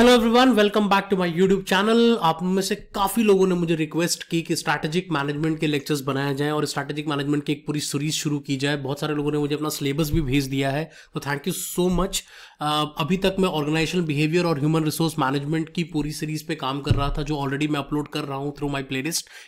Hello everyone welcome back to my YouTube channel आप में से काफ़ी लोगों ने मुझे रिक्वेस्ट की कि स्ट्रैटेजिक मैनेजमेंट के लेक्चर्स बनाए जाएं और स्ट्रैटेजिक मैनेजमेंट की एक पूरी सीरीज शुरू की जाए बहुत सारे लोगों ने मुझे अपना सिलेबस भी भेज दिया है तो थैंक यू सो मच अभी तक मैं ऑर्गेनाइजेशन बिहेवियर और ह्यूमन रिसोर्स मैनेजमेंट की पूरी सीरीज पे काम कर रहा था जो ऑलरेडी मैं अपलोड कर रहा हूँ थ्रू माई प्ले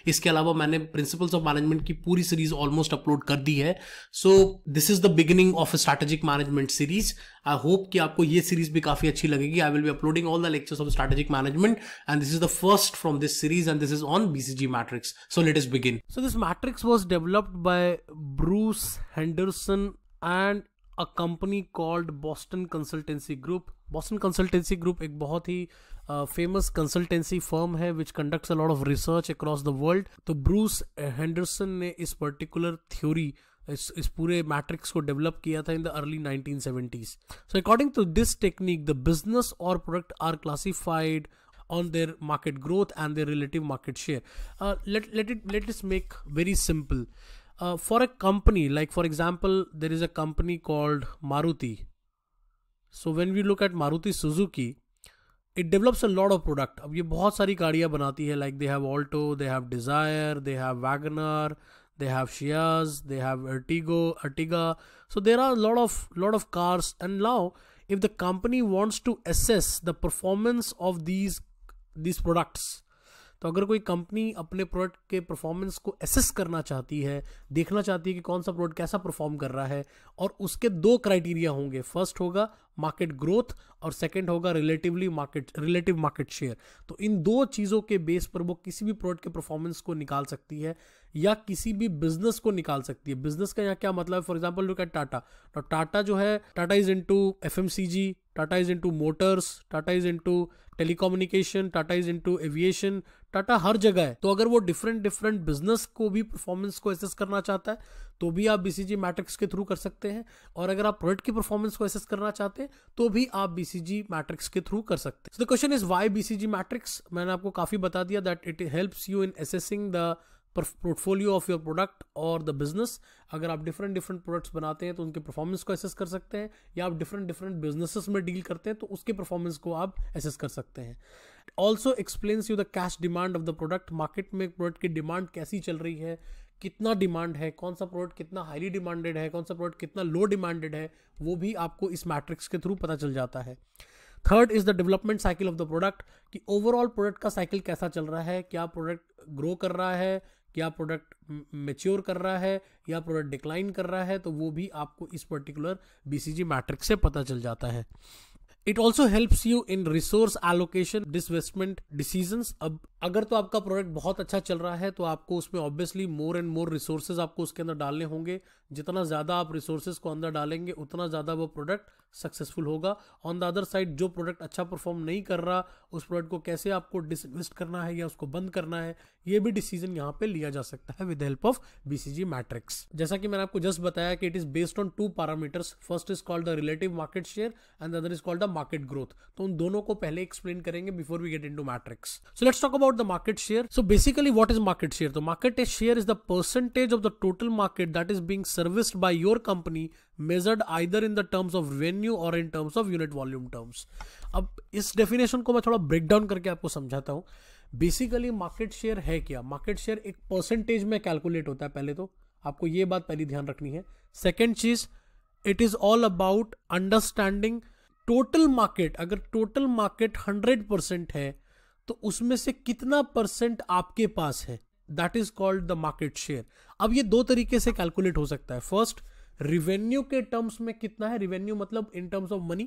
इसके अलावा मैंने प्रिंसिपल्स ऑफ मैनेजमेंट की पूरी सीरीज ऑलमोस्ट अपलोड कर दी है so this is the beginning of strategic management series I hope कि आपको ये सीरीज भी काफी अच्छी लगेगी I will be uploading all the lectures of strategic management and this is the first from this series and this is on BCG matrix so let us begin so this matrix was developed by Bruce Henderson and a company called Boston consultancy group Boston consultancy group एक बहुत ही famous consultancy firm है which conducts a lot of research across the world तो Bruce Henderson ने इस particular theory इस इस पूरे मैट्रिक्स को डेवलप किया था in the early nineteen seventies so according to this technique the business और product are classified on their market growth and their relative market share let it make very simple for a company like for example there is a company called Maruti so when we look at Maruti Suzuki it develops a lot of product अब ये बहुत सारी गाड़ियाँ बनाती है like they have Alto they have Dzire they have WagonR they have Shias, they have Ertigo, Ertiga. So there are a lot of lot of cars. And now, if the company wants to assess the performance of these these products, तो अगर कोई company अपने product के performance को assess करना चाहती है देखना चाहती है कि कौन सा प्रोडक्ट कैसा परफॉर्म कर रहा है और उसके दो क्राइटेरिया होंगे फर्स्ट होगा मार्केट ग्रोथ और सेकंड होगा relatively market relative market share तो इन दो चीज़ों के बेस पर वो किसी भी प्रोडक्ट के परफॉर्मेंस को निकाल सकती है या किसी भी बिजनेस को निकाल सकती है बिजनेस का यहाँ क्या मतलब है for example look at Tata तो टाटा जो है Tata is into F M C G Tata is into motors Tata is into telecommunication Tata is into aviation Tata हर जगह है तो अगर वो डिफरेंट डिफरेंट बिजनेस को भी परफॉर्मेंस को एसेस करना चाहता है तो भी आप बीसीजी मैट्रिक्स के थ्रू कर सकते हैं और अगर आप प्रोडक्ट की परफॉर्मेंस को एसेस करना चाहते हैं तो भी आप बीसीजी मैट्रिक्स के थ्रू कर सकते हैं the question is why BCG matrix मैंने आपको काफी बता दिया that it helps you in assessing the portfolio of your product और द बिजनेस अगर आप डिफरेंट डिफरेंट प्रोडक्ट्स बनाते हैं तो उनके परफॉर्मेंस को एसेस कर सकते हैं या आप डिफरेंट डिफरेंट बिजनेसेस में डील करते हैं तो उसके परफॉर्मेंस को आप एसेस कर सकते हैं also explains you the cash demand of the product market में प्रोडक्ट की डिमांड कैसी चल रही है कितना डिमांड है कौन सा प्रोडक्ट कितना हाईली डिमांडेड है कौन सा प्रोडक्ट कितना लो डिमांडेड है वो भी आपको इस मैट्रिक्स के थ्रू पता चल जाता है third is the development cycle of the product कि ओवरऑल प्रोडक्ट का साइकिल कैसा चल रहा है क्या प्रोडक्ट ग्रो कर रहा है क्या प्रोडक्ट मेच्योर कर रहा है या प्रोडक्ट डिक्लाइन कर रहा है तो वो भी आपको इस पर्टिकुलर बीसीजी मैट्रिक्स से पता चल जाता है it also helps you in resource allocation divestment decision अब अगर तो आपका प्रोडक्ट बहुत अच्छा चल रहा है तो आपको उसमें obviously more and more resources आपको उसके अंदर डालने होंगे जितना ज़्यादा आप रिसोर्सेज को अंदर डालेंगे उतना ज़्यादा वो प्रोडक्ट सक्सेसफुल होगा ऑन द अदर साइड जो प्रोडक्ट अच्छा परफॉर्म नहीं कर रहा उस प्रोडक्ट को कैसे आपको डिसइन्वेस्ट करना है या उसको बंद करना है ये भी डिसीजन यहाँ पे लिया जा सकता है with help of BCG matrix जैसा कि मैंने आपको जस्ट बताया कि it is based on two parameters first is called the relative market share and other is called the market growth तो उन दोनों को पहले एक्सप्लेन करेंगे before we get into matrix so let's talk about the market share so basically what is market share तो market share is the percentage of the total market that is being serviced by your company measured either in the terms of revenue और in terms of unit volume terms अब इस definition को मैं थोड़ा break down करके आपको समझाता हूँ बेसिकली मार्केट शेयर है क्या मार्केट शेयर एक परसेंटेज में कैलकुलेट होता है पहले तो आपको ये बात पहली ध्यान रखनी है सेकेंड चीज it is all about understanding total market अगर टोटल मार्केट हंड्रेड परसेंट है तो उसमें से कितना परसेंट आपके पास है that is called the market share अब ये दो तरीके से कैलकुलेट हो सकता है फर्स्ट रिवेन्यू के टर्म्स में कितना है रिवेन्यू मतलब इन टर्म्स ऑफ मनी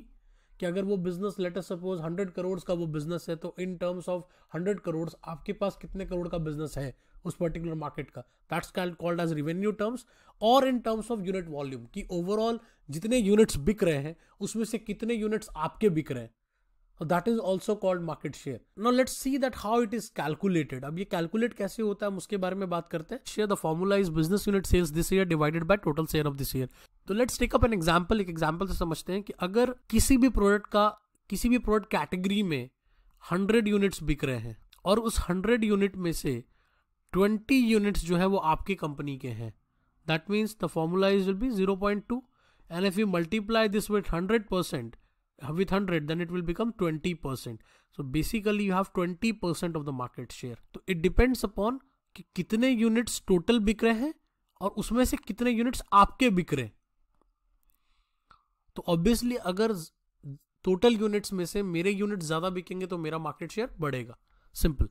कि अगर वो business later suppose hundred crore का वो बिजनेस है तो in terms of hundred crore आपके पास कितने करोड़ का बिजनेस है उस पर्टिकुलर मार्केट का that's called as revenue terms और in terms of unit volume कि ओवरऑल जितने यूनिट्स बिक रहे हैं उसमें से कितने यूनिट्स आपके बिक रहे हैं So that is also called market share. Now let's see that how it is calculated. अब ये कैलकुलेट कैसे होता है हम उसके बारे में बात करते हैं share the formula is business unit sales this year divided by total share of this year तो let's take up an example एक एग्जाम्पल से समझते हैं कि अगर किसी भी प्रोडक्ट का किसी भी प्रोडक्ट कैटेगरी में हंड्रेड यूनिट्स बिक रहे हैं और उस हंड्रेड यूनिट में से ट्वेंटी यूनिट्स जो है वो आपकी कंपनी के हैं that means the formula is will be zero point two and if you multiply this with hundred percent with 100 then it will become 20% so basically you have 20% of the market share तो it depends upon कि कितने units total बिक रहे हैं और उसमें से कितने units आपके बिक रहे हैं तो obviously अगर total units में से मेरे units ज़्यादा बिकेंगे तो मेरा market share बढ़ेगा simple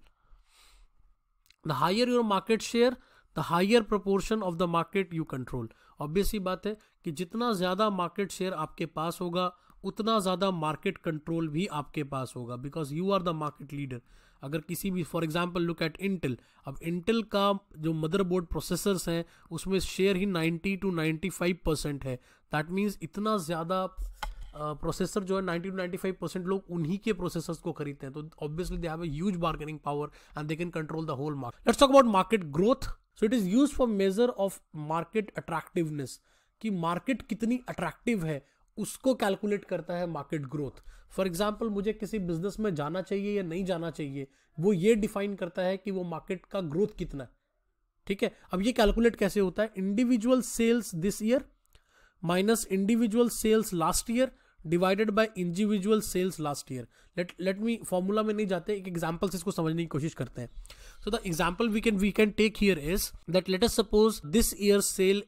the higher your market share the higher proportion of the market you control obviously बात है कि जितना ज़्यादा मार्केट शेयर आपके पास होगा उतना ज़्यादा मार्केट कंट्रोल भी आपके पास होगा because you are the market leader अगर किसी भी for example look at Intel अब इंटेल का जो मदरबोर्ड प्रोसेसर्स हैं उसमें शेयर ही 90 टू 95 परसेंट है दैट मीन्स इतना ज़्यादा प्रोसेसर जो है 90 टू 95 परसेंट लोग उन्हीं के प्रोसेसर्स को खरीदते हैं तो obviously they have a huge bargaining power and they can control the whole market let's talk about market growth so it is use for measure of market attractiveness कि market कितनी attractive है उसको calculate करता है market growth for example मुझे किसी business में जाना चाहिए या नहीं जाना चाहिए वो ये डिफाइन करता है कि वो मार्केट का ग्रोथ कितना है ठीक है अब ये कैलकुलेट कैसे होता है individual sales this year minus individual sales last year divided by individual sales last year let let me formula में नहीं जाते एक एग्जाम्पल से इसको समझने की कोशिश करते हैं so the example we can we can take here is that let us suppose this year sale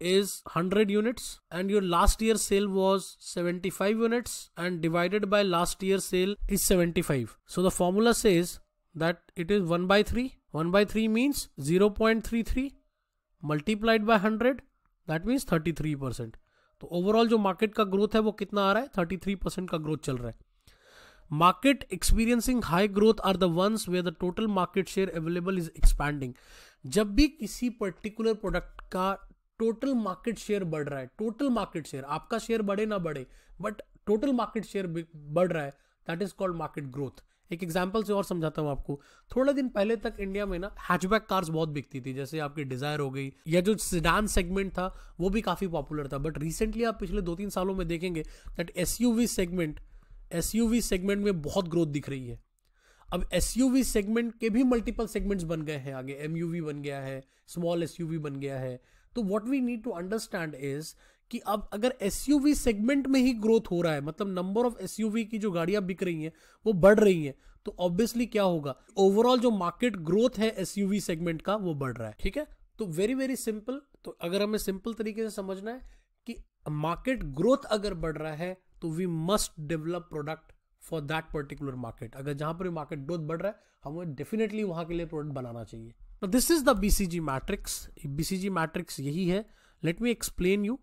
is 100 units and your last year sale was 75 units and divided by last year sale is 75 so the formula says that it is 1 by 3 1 by 3 means 0.33 multiplied by 100 that means 33 percent. So overall, जो market का growth है वो कितना आ रहा है 33 percent का growth चल रहा है market experiencing high growth are the ones where the total market share available is expanding जब भी किसी पर्टिकुलर प्रोडक्ट का टोटल मार्केट शेयर बढ़ रहा है टोटल मार्केट शेयर आपका शेयर बढ़े ना बढ़े बट टोटल मार्केट शेयर बढ़ रहा है that is called market growth एक एग्जाम्पल से और समझाता हूँ आपको थोड़े दिन पहले तक इंडिया में ना हैचबैक कार्स बहुत बिकती थी जैसे आपकी डिजायर हो गई या जो सिडान सेगमेंट था वो भी काफ़ी पॉपुलर था बट रिसेंटली आप पिछले दो तीन सालों में देखेंगे that S segment S segment में बहुत ग्रोथ दिख रही है अब एस सेगमेंट के भी मल्टीपल सेगमेंट्स बन गए हैं आगे एम बन गया है स्मॉल एस बन गया है तो what we need to understand is कि अब अगर एस सेगमेंट में ही ग्रोथ हो रहा है मतलब नंबर ऑफ एस की जो गाड़ियां बिक रही हैं वो बढ़ रही हैं तो ऑब्वियसली क्या होगा ओवरऑल जो मार्केट ग्रोथ है एस सेगमेंट का वो बढ़ रहा है ठीक है तो वेरी वेरी सिंपल तो अगर हमें सिंपल तरीके से समझना है कि मार्केट ग्रोथ अगर बढ़ रहा है तो we must develop product for that particular market अगर जहां पर मार्केट ग्रोथ बढ़ रहा है हमें डेफिनेटली वहां के लिए प्रोडक्ट बनाना चाहिए Now this is the BCG matrix. BCG matrix यही है. Let me explain you.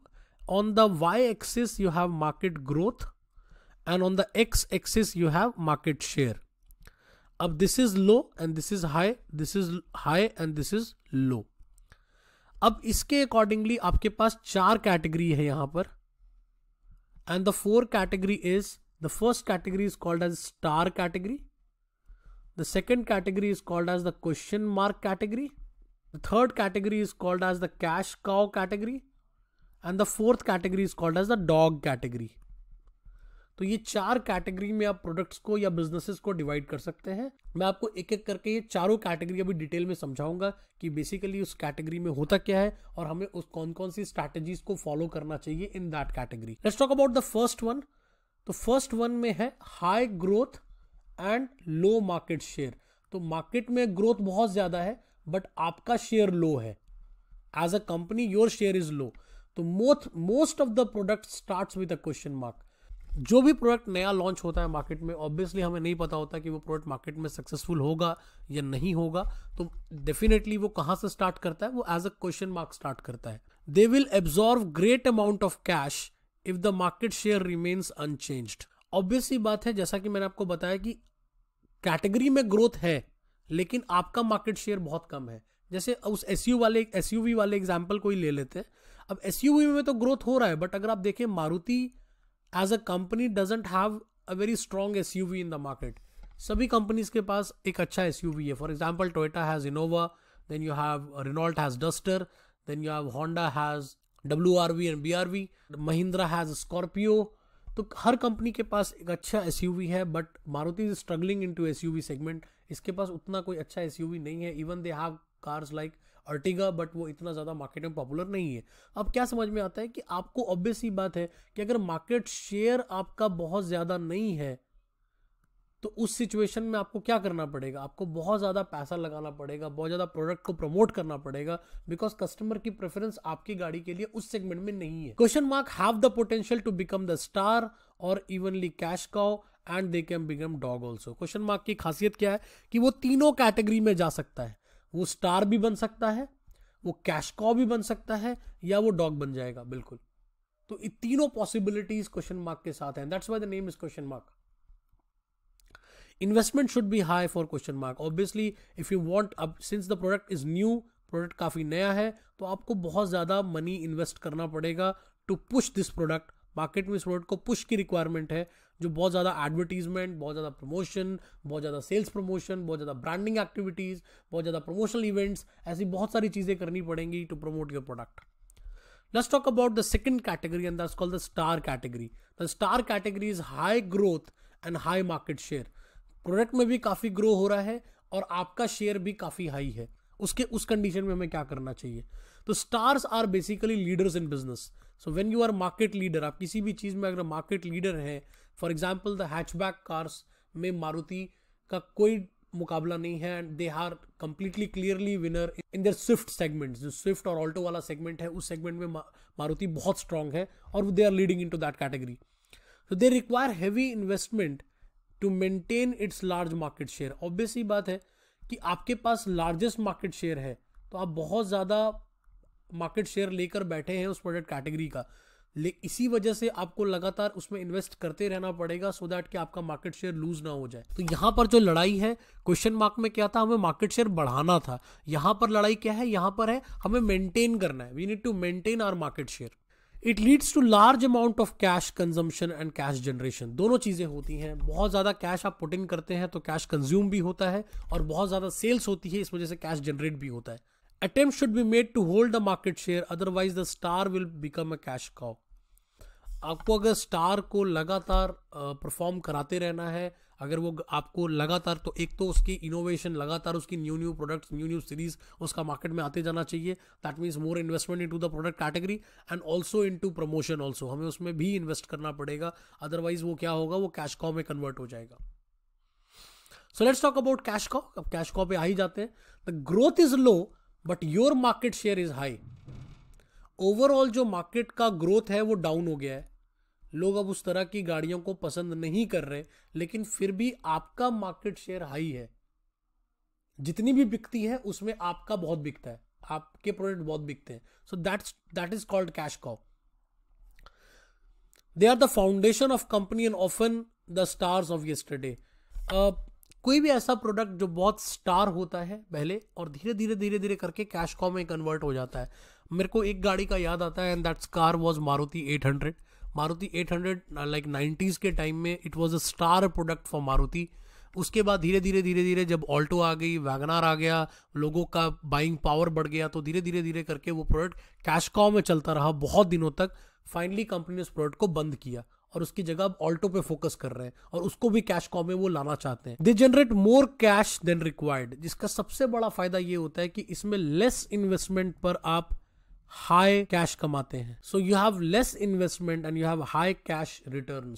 On the y-axis you have market growth and on the x-axis you have market share. अब this is low and this is high, this is high and this is low. अब इसके accordingly आपके पास चार category है यहाँ पर and the four category is the first category is called as star category The second category is called as the question mark category. The third category is called as the cash cow category. And the fourth category is called as the dog category. तो ये चार category में आप products को या businesses को divide कर सकते हैं मैं आपको एक एक करके ये चारों कैटेगरी अभी डिटेल में समझाऊंगा कि बेसिकली उस कैटेगरी में होता क्या है और हमें उस कौन कौन सी स्ट्रैटेजीज को फॉलो करना चाहिए in that category let's talk about the first one तो फर्स्ट वन में है high growth and low market share तो मार्केट में ग्रोथ बहुत ज़्यादा है बट आपका शेयर लो है as a company your share is low तो most most of the product start with a question mark जो भी प्रोडक्ट नया लॉन्च होता है मार्केट में ऑब्वियसली हमें नहीं पता होता कि वो प्रोडक्ट मार्केट में सक्सेसफुल होगा या नहीं होगा तो डेफिनेटली वो कहाँ से स्टार्ट करता है वो as a question mark start करता है they will absorb great amount of cash if the market share remains unchanged obviously बात है जैसा कि मैंने आपको बताया कि कैटेगरी में ग्रोथ है लेकिन आपका मार्केट शेयर बहुत कम है जैसे उस एस वाले एस वाले एग्जाम्पल को ही ले लेते हैं अब एस में तो ग्रोथ हो रहा है बट अगर आप देखें Maruti as a company doesn't have a very strong ace in the market सभी कंपनीज के पास एक अच्छा एस है for example Toyota has Innova then you have Renault has Duster then you have Honda has W R V and B R V Mahindra has Scorpio तो हर company के पास एक अच्छा एस है but Maruti is struggling into ace segment इसके पास उतना कोई अच्छा एस नहीं है even they have cars like Ertiga but वो इतना ज़्यादा मार्केट में पॉपुलर नहीं है अब क्या समझ में आता है कि आपको ऑब्वियस ही बात है कि अगर मार्केट शेयर आपका बहुत ज़्यादा नहीं है तो उस सिचुएशन में आपको क्या करना पड़ेगा आपको बहुत ज़्यादा पैसा लगाना पड़ेगा बहुत ज़्यादा प्रोडक्ट को प्रमोट करना पड़ेगा बिकॉज कस्टमर की प्रेफरेंस आपकी गाड़ी के लिए उस सेगमेंट में नहीं है question mark have the potential to become the star और eventually cash cow and they can become dog also question mark की खासियत क्या है कि वो तीनों कैटेगरी में जा सकता है वो स्टार भी बन सकता है वो कैश कॉ भी बन सकता है या वो डॉग बन जाएगा बिल्कुल तो तीनों पॉसिबिलिटीज क्वेश्चन मार्क के साथ हैं that's why the name is question mark investment should be high for question mark obviously if you want अब since the product is new product काफ़ी नया है तो आपको बहुत ज़्यादा मनी इन्वेस्ट करना पड़ेगा to push this product market में इस प्रोडक्ट को पुश की रिक्वायरमेंट है जो बहुत ज़्यादा एडवर्टीजमेंट बहुत ज़्यादा प्रमोशन बहुत ज़्यादा सेल्स प्रमोशन बहुत ज़्यादा ब्रांडिंग एक्टिविटीज़ बहुत ज़्यादा प्रमोशनल इवेंट्स ऐसी बहुत सारी चीज़ें करनी पड़ेंगी to promote your product let's talk about the second category and that's the star category the star category is high growth and high market share product में भी काफ़ी ग्रो हो रहा है और आपका शेयर भी काफ़ी हाई है उसके उस कंडीशन में हमें क्या करना चाहिए तो stars are basically leaders in business so when you are market leader आप किसी भी चीज़ में अगर मार्केट लीडर हैं for example the hatchback cars में मारुति का कोई मुकाबला नहीं है and they are completely clearly winner in their Swift segment जो स्विफ्ट और ऑल्टो वाला सेगमेंट है उस सेगमेंट में मारुति बहुत स्ट्रांग है और they are leading into that category so they require heavy investment to maintain its large market share obvious ही बात है कि आपके पास लार्जेस्ट मार्केट शेयर है तो आप बहुत ज़्यादा मार्केट शेयर लेकर बैठे हैं उस प्रोडक्ट कैटेगरी का ले इसी वजह से आपको लगातार उसमें इन्वेस्ट करते रहना पड़ेगा सो दैट कि आपका मार्केट शेयर लूज ना हो जाए तो यहाँ पर जो लड़ाई है क्वेश्चन मार्क में क्या था हमें मार्केट शेयर बढ़ाना था यहाँ पर लड़ाई क्या है यहाँ पर है हमें मेंटेन करना है we need to maintain our market share it leads to large amount of cash consumption and cash generation दोनों चीज़ें होती हैं बहुत ज़्यादा कैश आप पुट इन करते हैं तो कैश कंज्यूम भी होता है और बहुत ज़्यादा सेल्स होती है इस वजह से कैश जनरेट भी होता है attempt should be made to hold the market share otherwise the star will become a cash cow आपको अगर स्टार को लगातार परफॉर्म कराते रहना है अगर वो आपको लगातार तो एक तो उसकी इनोवेशन लगातार उसकी new new products new new series उसका मार्केट में आते जाना चाहिए that means more investment into the product category and also into promotion also हमें उसमें भी इन्वेस्ट करना पड़ेगा अदरवाइज वो क्या होगा वो कैश कॉ में कन्वर्ट हो जाएगा so let's talk about cash cow अब कैश कॉ पे आ ही जाते हैं the growth is low but your market share is high overall जो मार्केट का ग्रोथ है वो डाउन हो गया है लोग अब उस तरह की गाड़ियों को पसंद नहीं कर रहे लेकिन फिर भी आपका मार्केट शेयर हाई है जितनी भी बिकती है उसमें आपका बहुत बिकता है आपके प्रोडक्ट बहुत बिकते हैं so that's that is called cash cow they are the foundation of company and often the stars of yesterday कोई भी ऐसा प्रोडक्ट जो बहुत स्टार होता है पहले और धीरे धीरे धीरे धीरे करके कैश कॉ में कन्वर्ट हो जाता है मेरे को एक गाड़ी का याद आता है and that's car was Maruti hundred Maruti 800 like nineties के टाइम में it was a star product for Maruti उसके बाद धीरे धीरे धीरे धीरे जब ऑल्टो आ गई वैगनार आ गया लोगों का बाइंग पावर बढ़ गया तो धीरे धीरे धीरे करके वो प्रोडक्ट कैश कॉ में चलता रहा बहुत दिनों तक फाइनली कंपनी ने उस प्रोडक्ट को बंद किया और उसकी जगह अब ऑल्टो पे फोकस कर रहे हैं और उसको भी कैश कॉम में वो लाना चाहते हैं they generate more cash than required जिसका सबसे बड़ा फायदा ये होता है कि इसमें लेस इन्वेस्टमेंट पर आप हाई कैश कमाते हैं so you have less investment and you have high cash return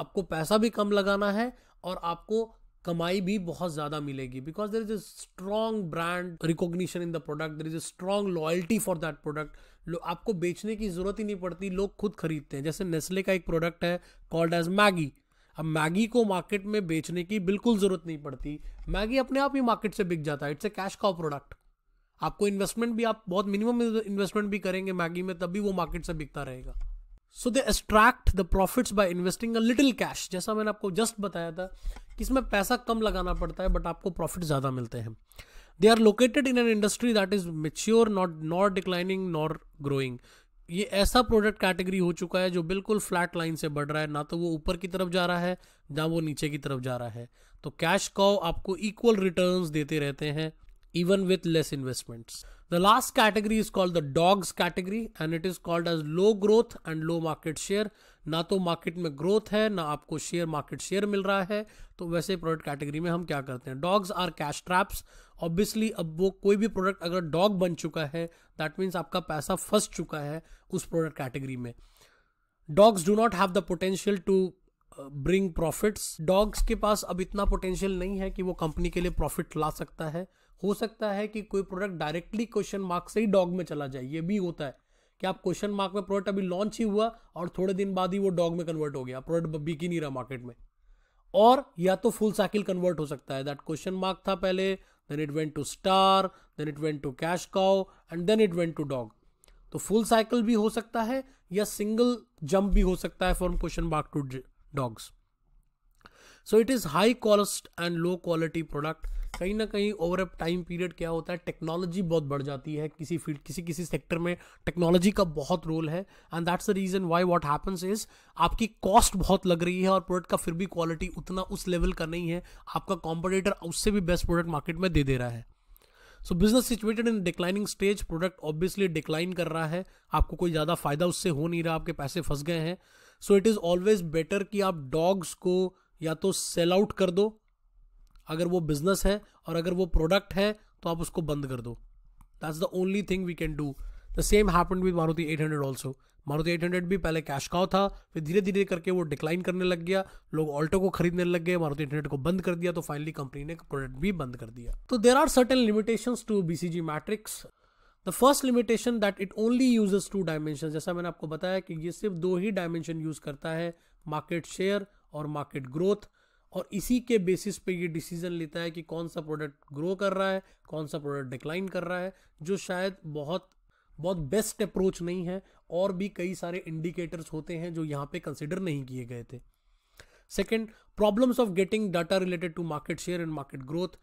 आपको पैसा भी कम लगाना है और आपको कमाई भी बहुत ज्यादा मिलेगी because there is a strong brand recognition in the product there is a strong loyalty for that product आपको बेचने की जरूरत ही नहीं पड़ती लोग खुद खरीदते हैं जैसे नेस्ले का एक प्रोडक्ट है कॉल्ड एज मैगी अब मैगी को मार्केट में बेचने की बिल्कुल जरूरत नहीं पड़ती मैगी अपने आप ही मार्केट से बिक जाता है it's a cash cow product आपको इन्वेस्टमेंट भी आप बहुत मिनिमम इन्वेस्टमेंट भी करेंगे मैगी में तभी वो मार्केट से बिकता रहेगा so they extract the profits by investing a little cash जैसा मैंने आपको जस्ट बताया था कि इसमें पैसा कम लगाना पड़ता है बट आपको प्रॉफिट ज़्यादा मिलते हैं they are located in an industry that is mature not not declining nor growing ये ऐसा प्रोडक्ट कैटेगरी हो चुका है जो बिल्कुल फ्लैट लाइन से बढ़ रहा है ना तो वो ऊपर की तरफ जा रहा है ना वो नीचे की तरफ जा रहा है तो कैश काव आपको इक्वल रिटर्न देते रहते हैं even with less investments. The last category is called the dogs category and it is called as low growth and low market share. ना तो मार्केट में ग्रोथ है ना आपको शेयर मार्केट शेयर मिल रहा है तो वैसे प्रोडक्ट कैटेगरी में हम क्या करते हैं dogs are cash traps obviously अब वो कोई भी प्रोडक्ट अगर डॉग बन चुका है दैट मीन्स आपका पैसा फंस चुका है उस प्रोडक्ट कैटेगरी में dogs do not have the potential to bring profits dogs के पास अब इतना पोटेंशियल नहीं है कि वो कंपनी के लिए प्रॉफिट ला सकता है हो सकता है कि कोई प्रोडक्ट डायरेक्टली क्वेश्चन मार्क से ही डॉग में चला जाए ये भी होता है कि आप क्वेश्चन मार्क में प्रोडक्ट अभी लॉन्च ही हुआ और थोड़े दिन बाद ही वो डॉग में कन्वर्ट हो गया प्रोडक्ट बिक ही नहीं रहा मार्केट में और या तो फुल साइकिल कन्वर्ट हो सकता है दैट क्वेश्चन मार्क था पहले then it went to star then it went to cash cow and then it went to dog तो फुल साइकिल भी हो सकता है या सिंगल जंप भी हो सकता है from question mark to dogs so it is high cost and low quality product कहीं ना कहीं ओवर अप टाइम पीरियड क्या होता है टेक्नोलॉजी बहुत बढ़ जाती है किसी फील्ड किसी किसी सेक्टर में टेक्नोलॉजी का बहुत रोल है and that's the reason why what happens is आपकी कॉस्ट बहुत लग रही है और प्रोडक्ट का फिर भी क्वालिटी उतना उस लेवल का नहीं है आपका कॉम्पिटेटर उससे भी बेस्ट प्रोडक्ट मार्केट में दे दे रहा है so business situated in declining stage product obviously decline कर रहा है आपको कोई ज़्यादा फायदा उससे हो नहीं रहा आपके पैसे फंस गए हैं so it is always better कि आप डॉग्स को या तो सेल आउट कर दो अगर वो बिजनेस है और अगर वो प्रोडक्ट है तो आप उसको बंद कर दो that's the only thing we can do the same happen with Maruti eight hundred also Maruti eight hundred भी पहले कैश काउ था फिर धीरे धीरे करके वो डिक्लाइन करने लग गया लोग ऑल्टो को खरीदने लग गए मारुति हंड्रेड को बंद कर दिया तो फाइनली कंपनी ने प्रोडक्ट भी बंद कर दिया तो there are certain limitation to B C G matrix the first limitation that it only uses two dimension जैसा मैंने आपको बताया कि ये सिर्फ दो ही डायमेंशन यूज करता है मार्केट शेयर और मार्केट ग्रोथ और इसी के बेसिस पे ये डिसीजन लेता है कि कौन सा प्रोडक्ट ग्रो कर रहा है कौन सा प्रोडक्ट डिक्लाइन कर रहा है जो शायद बहुत बहुत बेस्ट अप्रोच नहीं है और भी कई सारे इंडिकेटर्स होते हैं जो यहाँ पे कंसिडर नहीं किए गए थे second problems of getting data related to market share and market growth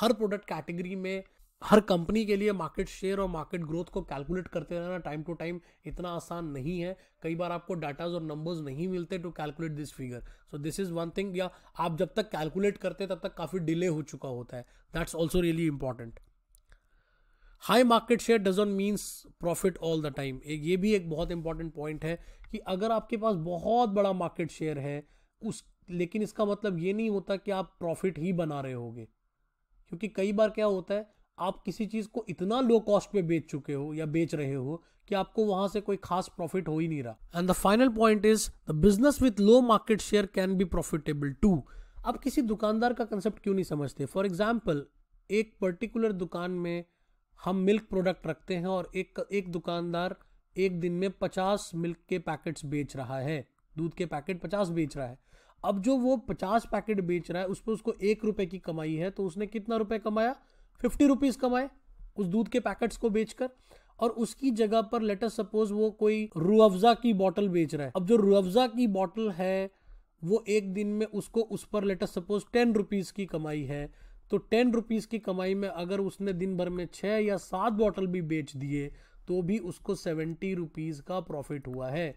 हर प्रोडक्ट कैटेगरी में हर कंपनी के लिए मार्केट शेयर और मार्केट ग्रोथ को कैलकुलेट करते रहना टाइम टू टाइम इतना आसान नहीं है कई बार आपको डाटाज और नंबर्स नहीं मिलते to calculate this figure so this is one thing या आप जब तक कैलकुलेट करते तब तक काफ़ी डिले हो चुका होता है that's also really important high market share doesn't means profit all the time ये भी एक बहुत इंपॉर्टेंट पॉइंट है कि अगर आपके पास बहुत बड़ा मार्केट शेयर है उस लेकिन इसका मतलब ये नहीं होता कि आप प्रॉफिट ही बना रहे होगे क्योंकि कई बार क्या होता है आप किसी चीज़ को इतना लो कॉस्ट पे बेच चुके हो या बेच रहे हो कि आपको वहां से कोई खास प्रॉफिट हो ही नहीं रहा and the final point is the business with low market share can be profitable too आप किसी दुकानदार का कंसेप्ट क्यों नहीं समझते फॉर एग्जाम्पल एक पर्टिकुलर दुकान में हम मिल्क प्रोडक्ट रखते हैं और एक एक दुकानदार एक दिन में पचास मिल्क के पैकेट्स बेच रहा है दूध के पैकेट पचास बेच रहा है अब जो वो पचास पैकेट बेच रहा है उस पर उसको एक रुपए की कमाई है तो उसने कितना रुपए कमाया फिफ्टी रुपीज़ कमाए उस दूध के पैकेट्स को बेचकर और उसकी जगह पर लेटर सपोज वो कोई रुअफजा की बॉटल बेच रहा है अब जो रुअफजा की बॉटल है वो एक दिन में उसको उस पर लेटर सपोज टेन रुपीज़ की कमाई है तो टेन रुपीज़ की कमाई में अगर उसने दिन भर में छः या सात बॉटल भी बेच दिए तो भी उसको सेवेंटी रुपीज़ का प्रॉफिट हुआ है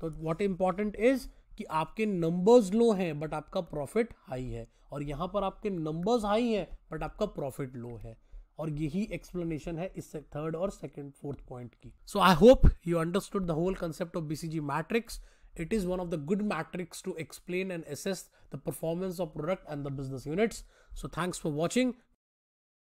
तो वॉट इंपॉर्टेंट इज़ कि आपके नंबर्स लो हैं बट आपका प्रॉफिट हाई है और यहाँ पर आपके नंबर्स हाई हैं बट आपका प्रॉफिट लो है और यही एक्सप्लेनेशन है इस थर्ड और सेकंड फोर्थ पॉइंट की so I hope you understood the whole concept of BCG matrix it is one of the good matrix to explain and assess the performance of product and the business units so thanks for watching